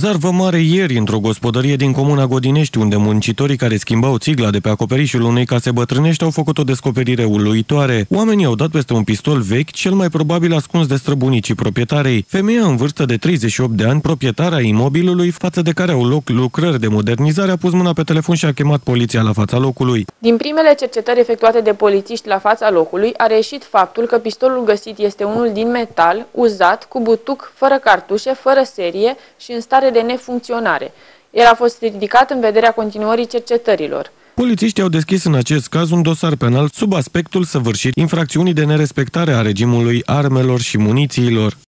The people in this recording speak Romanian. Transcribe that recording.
Zarvă mare ieri într-o gospodărie din comuna Godinești, unde muncitorii care schimbau țigla de pe acoperișul unei case bătrânești au făcut o descoperire uluitoare. Oamenii au dat peste un pistol vechi, cel mai probabil ascuns de străbunicii proprietarei. Femeia în vârstă de 38 de ani, proprietara imobilului, față de care au loc lucrări de modernizare, a pus mâna pe telefon și a chemat poliția la fața locului. Din primele cercetări efectuate de polițiști la fața locului, a reieșit faptul că pistolul găsit este unul din metal, uzat, cu butuc, fără cartușe, fără serie și în stare stare de nefuncționare. El a fost ridicat în vederea continuării cercetărilor. Polițiștii au deschis în acest caz un dosar penal sub aspectul săvârșit infracțiunii de nerespectare a regimului armelor și munițiilor.